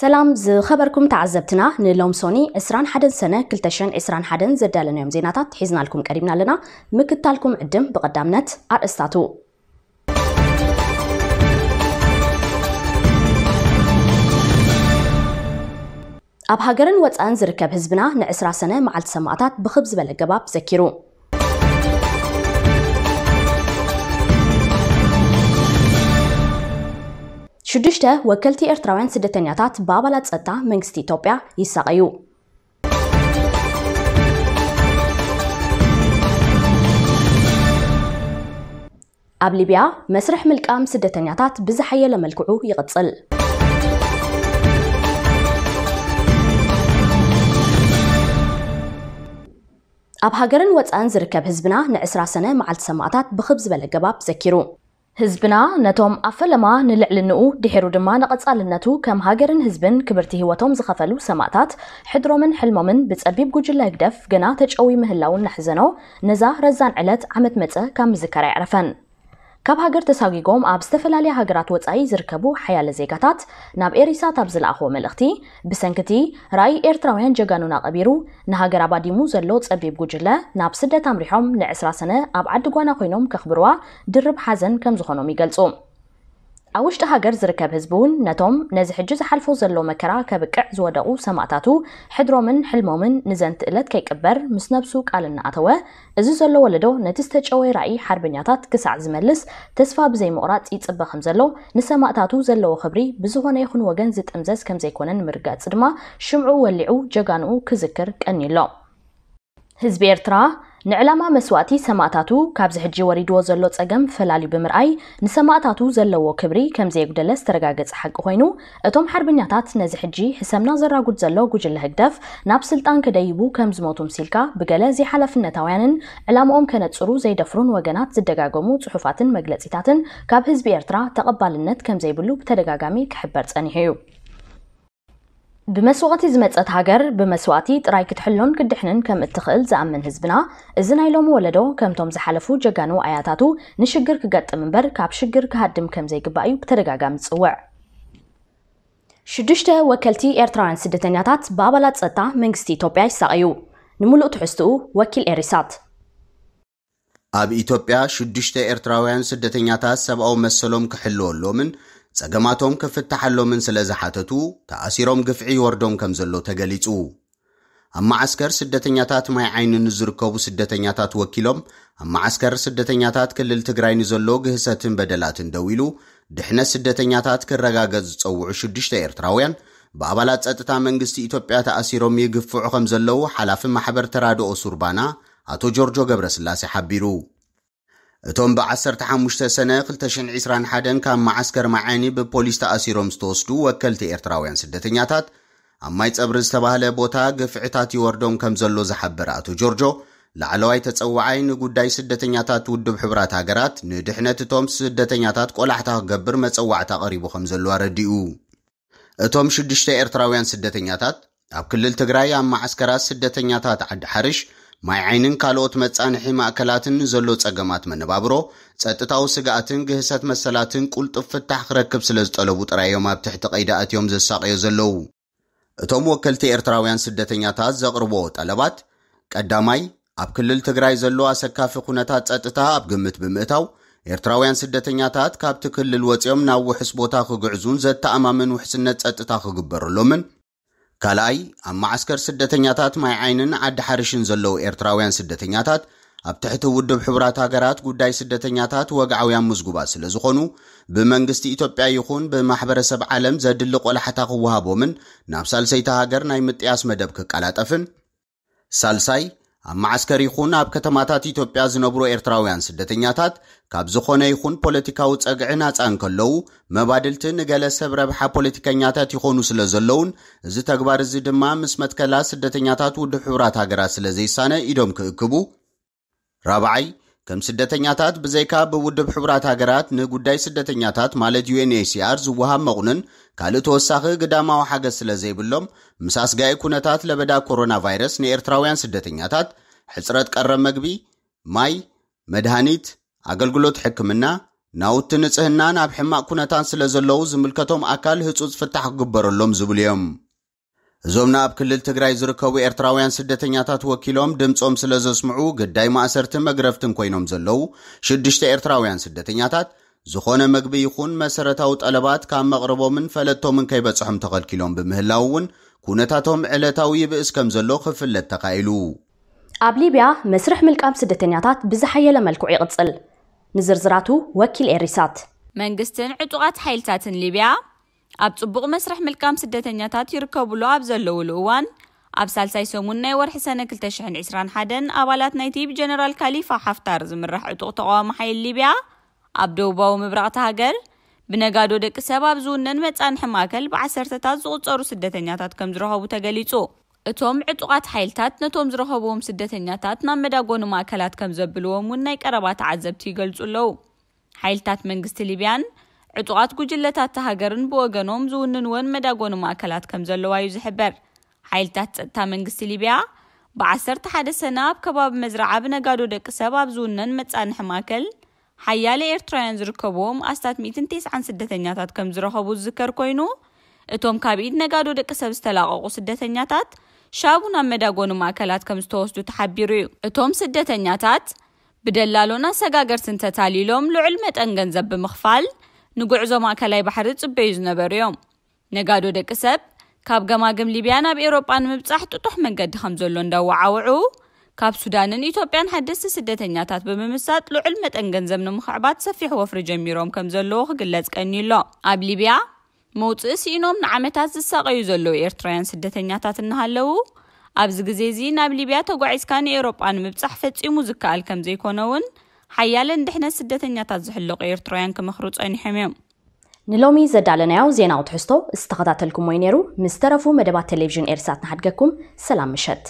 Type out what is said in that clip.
ሰላም ዝኸበርኩም ተዓዘብትና ንሎም ሶኒ 21 ሰነ 221 ዘዳለናዮም ዜናታት ሒዝናልኩም ቀሪብና ኣለና ምክታልኩም ዕድም ብቐዳምነት ኣርእስታቱ ኣብ ሃገርን ወፃእን ዝርከብ ህዝብና ን20 ሰነ መዓልቲ ሰማዕታት ብኽብ ዝበለ ገባብ ዘኪሩ ሽዱሽተ ወከልቲ ኤርትራውያን ስደተኛታት ብኣባላት ፀጥታ መንግስቲ ኢትዮጵያ ይሳቀዩ ኣብ ሊብያ መስርሕ ምልቃም ስደተኛታት ብዝሓየለ መልክዑ ይቕፅል ኣብ ሃገርን ወፃእን ዝርከብ ህዝብና ንዕስራ ሰነ መዓልቲ ሰማዕታት ብኽብ ዝበለ ገባብ ዘኪሩ هزبنا نتوم أفلما نلعل النقو دحيرو دما نقاط سالناتو كم هاجرن هزبن كبرتي هواتوم زخفلو سماتات حدرو من حلمو من بتسبيب جوج اللاقدف جنا تج قوي مهلاو نحزنو نزاه رزان علت عمت متى كم ذكر يعرفن ካብ ሃገር ተሳጊጎም ኣብ ዝተፈላለየ ሃገራት ወፃኢ ዝርከቡ ሓያለ ዜጋታት ናብ ኤሪሳ ኣብ ዝለኣኽዎ መልእኽቲ ብሰንኪቲ ራእይ ኤርትራውያን ጀጋኑን ኣቐቢሩ ንሃገር ኣባዲሙ ዘሎ ፀቢብ ጉጅለ ናብ ስደት ኣምሪሖም ን20 ሰነ ኣብ ዓዲ ጓና ኮይኖም ከኽብርዋ ድርብ ሓዘን ከም ዝኾኖም ይገልጹ أوشت هاجر زركب هزبون نتم نزح جزء حلفو زلو مكرا كبكع زودقو سماتاتو حدرو من حلمو من نزن تقلت كي كبر مسنبسوك على النعطوة إزو زلو ولدو نتستج أوي رأي حربنياتات كسع زملس تسفى بزي مقرات إيت أبخم زلو نسماتاتو زلو خبري بزوهن إيخون وغن زيت أمزاز كم زيكونن مرقات صدما شمعو واللعو جاقانو كذكر كأني لوم هزبي ارترا نعلاما مسواتي سماعتاتو كابز حجي وريدو زلو تساقم فلالي بمرأي نسماعتاتو زلو وكبري كمزي يقدلس ترقاقز حق غينو اتوم حرب نياتات نزي حجي حسام نازر راقود زلو قجل هكدف ناب سلطان كدايبو كمز موتوم سيلكا بقالا زي حلف النتاوانن علام اوم كانت سرو زي دفرون وقنات زي دقاقومو تحوفات مقلاتيتاتن كاب هزبي ارترا تقبال النت كمزي بلو بترقاقامي كحبرت انيهيو ብመስዋእቲ ዝመፀት ሃገር ብመስዋእቲ ጥራይ ክትሕሎን ክድሕንን ከም እትኽእል ዝኣምን ህዝብና እዚ ናይ ሎሚ ወለዶ ከምቶም ዝሓለፉ ጀጋኑ ኣያታቱ ንሽግር ክገጥም እምበር ካብ ሽግር ክሃድም ከም ዘይግባእ እዩ ብተደጋጋሚ ዝፅውዕ ሽዱሽተ ወከልቲ ኤርትራውያን ስደተኛታት ብኣባላት ፀጥታ መንግስቲ ኢትዮጵያ ይሳቀዩ ንምሉእ ትሕዝትኡ ወኪል ኤሪሳት ኣብ ኢትዮጵያ ሽዱሽተ ኤርትራውያን ስደተኛታት ሰብኣዊ መሰሎም ክሕልወሎምን ጸገማቶም ክፍታሐሎምን ስለ ዝሓተቱ ተኣሲሮም ግፍዒ ይወርዶም ከም ዘሎ ተገሊጹ ኣብ ማዓስከር ስደተኛታት ማይ ዓይኒ ንዝርከቡ ስደተኛታት ወኪሎም ኣብ ማዓስከር ስደተኛታት ክልል ትግራይ ንዘሎ ግህሰትን በደላትን ደው ኢሉ ድሕነት ስደተኛታት ክረጋገጽ ዝጸውዑ ሽዱሽተ ኤርትራውያን ብኣባላት ጸጥታ መንግስቲ ኢትዮጵያ ተኣሲሮም ይግፍዑ ከም ዘለዉ ሓላፊ ማሕበር ተራድኦ ሱርባና ኣቶ ጆርጆ ገብረ ስላሴ ሓቢሩ እቶም ብ15 ሰነ 221 ካብ ማዓስከር መዓኒ ብፖሊስ ተኣሲሮም ዝተወስዱ ወከልቲ ኤርትራውያን ስደተኛታት ኣብ ማይ ፀብሪ ዝተባህለ ቦታ ግፍዕታት ይወርዶም ከም ዘሎ ዝሓበር ኣቶ ጆርጆ ላዕለዋይ ተፀዋዓይ ንጉዳይ ስደተኛታት ውድብ ሕብራት ሃገራት ንድሕነት እቶም ስደተኛታት ቆላሕታ ክገብር መፀዋዕታ ቀሪቡ ከም ዘሎ ረዲኡ እቶም ሽዱሽተ ኤርትራውያን ስደተኛታት ኣብ ክልል ትግራይ ኣብ ማዓስከራት ስደተኛታት ዓዲ ሓርሽ ማይ ዓይንን ካልኦት መጻንሒ ማእከላትን ዘሎ ጸገማት መነባብሮ ጸጥታዊ ስጋኣትን ግህሰት መሰላትን ቁልጡፍ ፍታሕ ክረክብ ስለ ዝጠለቡ ጥራዮም ኣብ ትሕቲ ቀይዳ ዘሳቀዮ ዘለዉ እቶም ወከልቲ ኤርትራውያን ስደተኛታት ዘቕርቦ ጠለባት ቀዳማይ ኣብ ክልል ትግራይ ዘሎ ኣሰካፊ ኩነታት ጸጥታ ኣብ ግምት ብምእታው ኤርትራውያን ስደተኛታት ካብቲ ክልል ወፂኦም ናብ ውሕስ ቦታ ክግዕዙን ዘተኣማምን ውሕስነት ጸጥታ ክግበረሎምን ካልኣይ ኣብ ማዓስከር ስደተኛታት ማይ ዓይንን ዓዲ ሓርሽን ዘለዉ ኤርትራውያን ስደተኛታት ኣብ ትሕቲ ውድብ ሕቡራት ሃገራት ጉዳይ ስደተኛታት ወግዓውያን ምዝጉባት ስለ ዝኾኑ ብመንግስቲ ኢትዮጵያ ይኹን ብማሕበረሰብ ዓለም ዘድሊ ቆላሕታ ክወሃቦምን ናብ ሳልሰይቲ ሃገር ናይ ምጥያስ መደብ ክቀላጠፍን ሳልሳይ ኣብ ማዓስከር ይኹን ኣብ ከተማታት ኢትዮጵያ ዝነብሩ ኤርትራውያን ስደተኛታት ካብ ዝኾነ ይኹን ፖለቲካዊ ፀግዒ ናፃን ከለዉ መባድልቲ ንገለ ሰብ ረብሓ ፖለቲከኛታት ይኾኑ ስለ ዘለውን እዚ ተግባር እዚ ድማ ምስ መትከላ ስደተኛታት ውድብ ሕቡራት ሃገራት ስለ ዘይሳነ ኢዶም ክእክቡ ራብዓይ ከም ስደተኛታት ብዘይካ ብውድብ ሕቡራት ሃገራት ንጉዳይ ስደተኛታት ማለት ዩኤንኤችሲአር ዝወሃብ መቑንን ካልእ ተወሳኺ ግዳማዊ ሓገዝ ስለ ዘይብሎም ምስ ኣስጋኢ ኩነታት ለበዳ ኮሮና ቫይረስ ንኤርትራውያን ስደተኛታት ሕፅረት ቀረብ መግቢ፣ ማይ፣ መድሃኒት፣ ኣገልግሎት ሕክምና ናውቲ ንጽህናን ኣብ ሕማቅ ኩነታት ስለ ዘለዉ ዝምልከቶም ኣካል ህጹፅ ፍታሕ ክግበረሎም ዝብሉ እዮም እዞም ናብ ክልል ትግራይ ዝርከቡ ኤርትራውያን ስደተኛታት ወኪሎም ድምፆም ስለ ዘስምዑ ግዳይ ማእሰርትን መግረፍትን ኮይኖም ዘለው ሽዱሽተ ኤርትራውያን ስደተኛታት ዝኾነ መግቢ ይኹን መሰረታዊ ጠለባት ካብ መቕረቦምን ፈለጥቶምን ከይበፅሖም ተኸልኪሎም ብምህላው እውን ኩነታቶም ዕለታዊ ይብእስ ከም ዘሎ ክፍለጥ ተኻኢሉ ኣብ ሊብያ መስርሕ ምልቃም ስደተኛታት ብዝሓየለ መልክዑ ይቕፅል ንዝርዝራቱ ወኪል ኤሪሳት መንግስትን ዕጡቓት ሓይልታትን ሊብያ ኣብ ፅቡቕ መስርሕ ምልቃም ስደተኛታት ይርከብሉ ኣብ ዘለውሉ እዋን ኣብ ሳልሳይ ሰሙን ናይ ወርሒ ሰነ 221 ኣባላት ናይቲ ብጀነራል ካሊፋ ሓፍታር ዝምራሕ ዕጡቕ ተቃዋሚ ሓይል ሊብያ ኣብ ደቡባዊ ምብራቕቲ ሃገር ብነጋዶ ደቂ ሰብ ኣብ ዝውነን መጻንሒ ማእከል ብዓሰርተታት ዝቑፀሩ ስደተኛታት ከም ዝረኸቡ ተገሊጹ እቶም ዕጡቓት ሓይልታት ነቶም ዝረኸብዎም ስደተኛታት ናብ መዳጎኑ ማእከላት ከም ዘብልዎም እውን ናይ ቀረባ ተዓዘብቲ ይገልጹ ኣለዉ ሓይልታት መንግስቲ ሊብያን ዕጡቓት ጉጅለታት ተሃገርን ብወገኖም ዝውንንዎን መዳጎኑ ማእከላት ከም ዘለዋ እዩ ዝሕበር ሓይልታት ፀጥታ መንግስቲ ሊብያ ብዓሰርተ ሓደ ሰና ኣብ ከባቢ መዝርዓ ብነጋዶ ደቂ ሰብ ኣብ ዝውነን መጻንሒ ማእከል ሓያለ ኤርትራውያን ዝርከብዎም ኣስታት 190 ስደተኛታት ከም ዝረኸቡ ዝዝከር ኮይኑ እቶም ካብ ኢድ ነጋዶ ደቂ ሰብ ዝተላቐቑ ስደተኛታት ሻቡ ናብ መዳጎኑ ማእከላት ከም ዝተወስዱ ተሓቢሩ እዩ እቶም ስደተኛታት ብደላሎን ኣሰጋገርትን ተታሊሎም ልዑል መጠን ገንዘብ ብምኽፋል ንጉዕዞ ማእከላይ ባሕሪ ጽበዩ ዝነበሩ እዮም ነጋዶ ደቂ ሰብ ካብ ገማግም ሊብያ ናብ ኤሮጳ ንምብጻሕ ጥጡሕ መንገዲ ከም ዘሎ እንዳወዓውዑ ካብ ሱዳንን ኢትዮጵያን ሓደስቲ ስደተኛታት ብምምሳጥ ልዑል መጠን ገንዘብ ንምኽዕባት ሰፊሕ ወፍሪ ጀሚሮም ከም ዘለዎ ክግለጽ ቀኒሎ ኣብ ሊብያ መውፅእ ስኢኖም ንዓመታት ዝሳቀዩ ዘለዉ ኤርትራውያን ስደተኛታት እናሃለዉ ኣብዚ ግዜ እዚ ናብ ሊብያ ተጓዒዝካ ንኤሮጳ ንምብጻሕ ፈጺሙ ዝከኣል ከም ዘይኮነ እውን ሓያለ ንድሕነት ስደተኛታት ዝሕለቑ ኤርትራውያን ክመኽሩ ጸኒሖም እዮም ንሎሚ ዘዳለናዮ ዜናዊ ትሕዝቶ ዝተኸታተልኩም ወይ ነይሩ ምስ ተረፉ መደባት ቴሌቭዥን ኤርሳት ንሓድገኩም ሰላም ምሸት